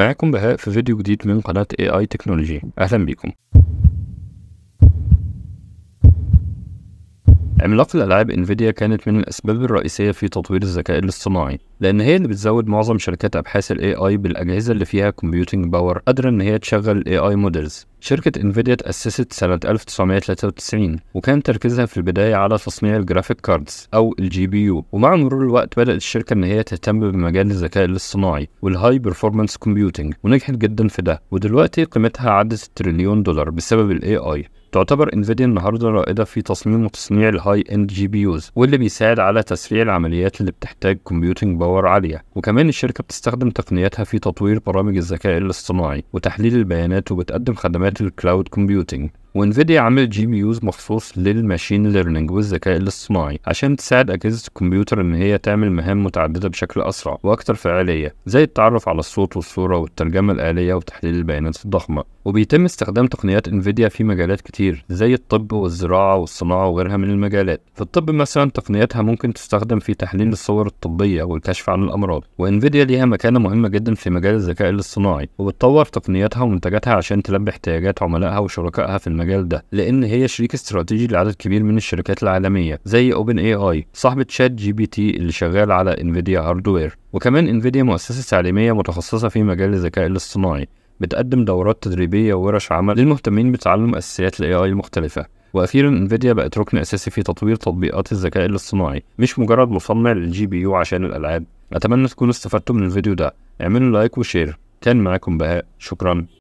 معكم بهاء في فيديو جديد من قناة AI تكنولوجي أهلا بيكم عملاق الألعاب انفيديا كانت من الأسباب الرئيسية في تطوير الذكاء الاصطناعي لان هي اللي بتزود معظم شركات ابحاث الاي اي بالاجهزه اللي فيها كومبيوتنج باور قادره ان هي تشغل الاي اي مودلز شركة انفيديا تأسست سنة 1993 وكان تركيزها في البداية على تصنيع الجرافيك كاردز أو الجي بي يو ومع مرور الوقت بدأت الشركة إن هي تهتم بمجال الذكاء الاصطناعي والهاي بيرفورمانس كومبيوتنج ونجحت جدا في ده ودلوقتي قيمتها عدت التريليون دولار بسبب الاي اي تعتبر انفيديا النهارده رائده في تصميم وتصنيع الهاي اند جي بي يوز واللي بيساعد على تسريع العمليات اللي بتحتاج كومبيوتنج باور وبتطور عالية وكمان الشركة بتستخدم تقنياتها في تطوير برامج الذكاء الاصطناعي وتحليل البيانات وبتقدم خدمات الكلاود كومبيوتنج وانفيديا عامل جي بي يوز مخصوص للماشين ليرنينج والذكاء الاصطناعي عشان تساعد اجهزه الكمبيوتر ان هي تعمل مهام متعدده بشكل اسرع واكثر فعاليه زي التعرف على الصوت والصوره والترجمه الاليه وتحليل البيانات الضخمه وبيتم استخدام تقنيات انفيديا في مجالات كتير زي الطب والزراعة والصناعة وغيرها من المجالات في الطب مثلا تقنياتها ممكن تستخدم في تحليل الصور الطبية والكشف عن الأمراض وانفيديا ليها مكانة مهمة جدا في مجال الذكاء الاصطناعي وبتطور تقنياتها ومنتجاتها عشان تلبي احتياجات عملائها وشركائها في المجال ده لأن هي شريك استراتيجي لعدد كبير من الشركات العالمية زي اوبن اي اي صاحبة شات جي بي تي اللي شغال على انفيديا هاردوير وكمان انفيديا مؤسسة تعليمية متخصصة في مجال الذكاء الاصطناعي بتقدم دورات تدريبية وورش عمل للمهتمين بتعلم أساسيات ال AI المختلفة واخيرا انفيديا بقت ركن اساسي في تطوير تطبيقات الذكاء الاصطناعي مش مجرد مصنع للجي بي يو عشان الالعاب اتمنى تكونوا استفدتوا من الفيديو ده اعملوا لايك وشير كان معاكم بهاء شكرا